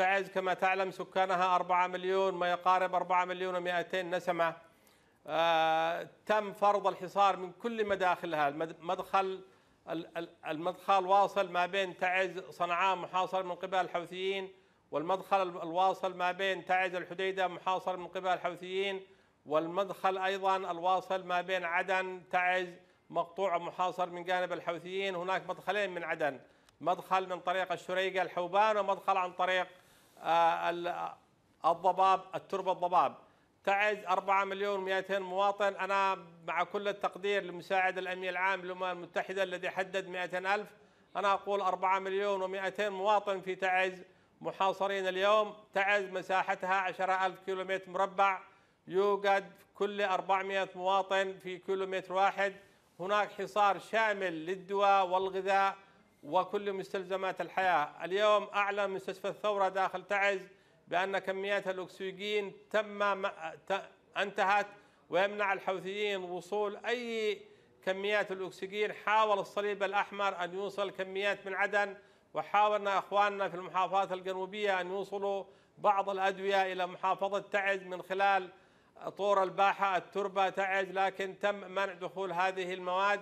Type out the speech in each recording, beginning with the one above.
تعز كما تعلم سكانها 4 مليون ما يقارب 4 مليون و200 نسمة آه، تم فرض الحصار من كل مداخلها المدخل المدخل واصل ما بين تعز صنعاء محاصر من قبل الحوثيين والمدخل الواصل ما بين تعز الحديدة محاصر من قبل الحوثيين والمدخل أيضا الواصل ما بين عدن تعز مقطوع محاصر من جانب الحوثيين هناك مدخلين من عدن مدخل من طريق الشريقة الحوبان ومدخل عن طريق آه، الضباب التربه الضباب تعز 4 مليون و200 مواطن انا مع كل التقدير لمساعد الامين العام للامم المتحده الذي حدد 200 الف انا اقول 4 مليون و200 مواطن في تعز محاصرين اليوم تعز مساحتها 10000 كيلومتر مربع يوجد كل 400 مواطن في كيلومتر واحد هناك حصار شامل للدواء والغذاء وكل مستلزمات الحياة اليوم أعلن مستشفى الثورة داخل تعز بأن كميات الأكسجين تم انتهت ويمنع الحوثيين وصول أي كميات الأكسجين حاول الصليب الأحمر أن يوصل كميات من عدن وحاولنا إخواننا في المحافظات الجنوبية أن يوصلوا بعض الأدوية إلى محافظة تعز من خلال طور الباحة التربة تعز لكن تم منع دخول هذه المواد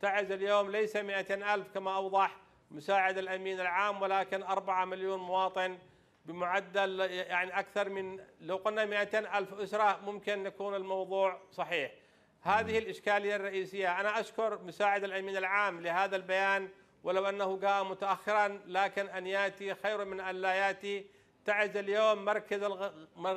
تعز اليوم ليس مئة ألف كما أوضح مساعد الأمين العام ولكن 4 مليون مواطن بمعدل يعني أكثر من لو قلنا مئة ألف أسرة ممكن يكون الموضوع صحيح هذه الإشكالية الرئيسية أنا أشكر مساعد الأمين العام لهذا البيان ولو أنه جاء متأخرا لكن أن يأتي خير من أن لا يأتي تعز اليوم مركز الغ...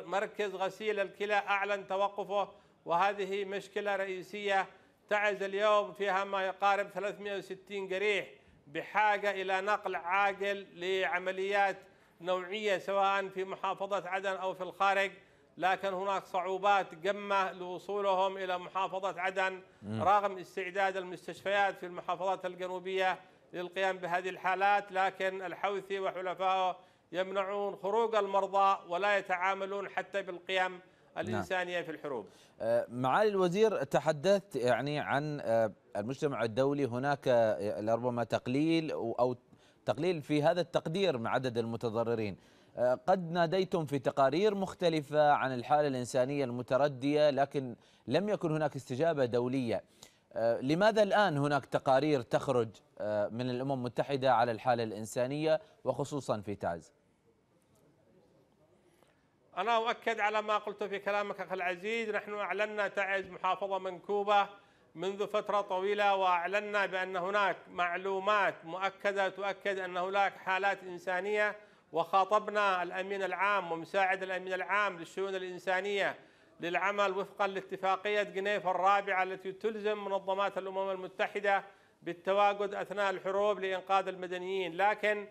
مركز غسيل الكلى أعلن توقفه وهذه مشكلة رئيسية تعز اليوم فيها ما يقارب 360 جريح بحاجة إلى نقل عاجل لعمليات نوعية سواء في محافظة عدن أو في الخارج لكن هناك صعوبات جمة لوصولهم إلى محافظة عدن رغم استعداد المستشفيات في المحافظات الجنوبية للقيام بهذه الحالات لكن الحوثي وحلفائه يمنعون خروج المرضى ولا يتعاملون حتى بالقيام نعم. الإنسانية في الحروب آه، معالي الوزير تحدثت يعني عن آه، المجتمع الدولي هناك آه، لربما تقليل أو تقليل في هذا التقدير من عدد المتضررين قد ناديتم في تقارير مختلفة عن الحالة الإنسانية المتردية لكن لم يكن هناك استجابة دولية لماذا الآن هناك تقارير تخرج من الأمم المتحدة على الحالة الإنسانية وخصوصا في تعز؟ أنا أؤكد على ما قلته في كلامك أخي العزيز نحن أعلنا تعز محافظة منكوبة منذ فترة طويلة وأعلنا بأن هناك معلومات مؤكدة تؤكد أن هناك حالات إنسانية وخاطبنا الأمين العام ومساعد الأمين العام للشؤون الإنسانية للعمل وفقا لاتفاقية جنيف الرابعة التي تلزم منظمات الأمم المتحدة بالتواجد أثناء الحروب لإنقاذ المدنيين لكن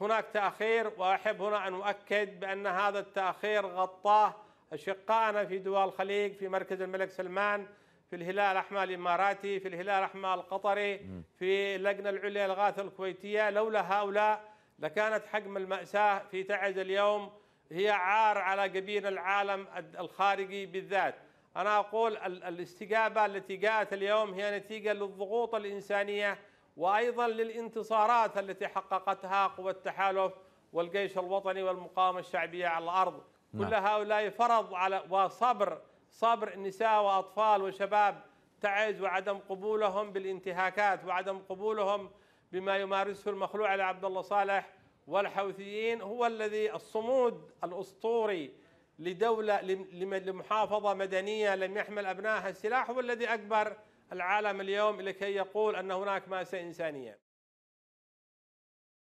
هناك تاخير واحب هنا ان اؤكد بان هذا التاخير غطاه اشقائنا في دول الخليج في مركز الملك سلمان في الهلال الاحمر الاماراتي في الهلال الاحمر القطري في اللجنه العليا للغاث الكويتيه لولا هؤلاء لكانت حجم الماساه في تعز اليوم هي عار على جبين العالم الخارجي بالذات انا اقول الاستجابه التي جاءت اليوم هي نتيجه للضغوط الانسانيه وايضا للانتصارات التي حققتها قوى التحالف والجيش الوطني والمقاومه الشعبيه على الارض نعم. كل هؤلاء فرض على وصبر صبر نساء واطفال وشباب تعز وعدم قبولهم بالانتهاكات وعدم قبولهم بما يمارسه المخلوع على عبد الله صالح والحوثيين هو الذي الصمود الاسطوري لدوله لمحافظه مدنيه لم يحمل ابنائها السلاح هو الذي اجبر العالم اليوم لكي يقول ان هناك مأساة انسانيه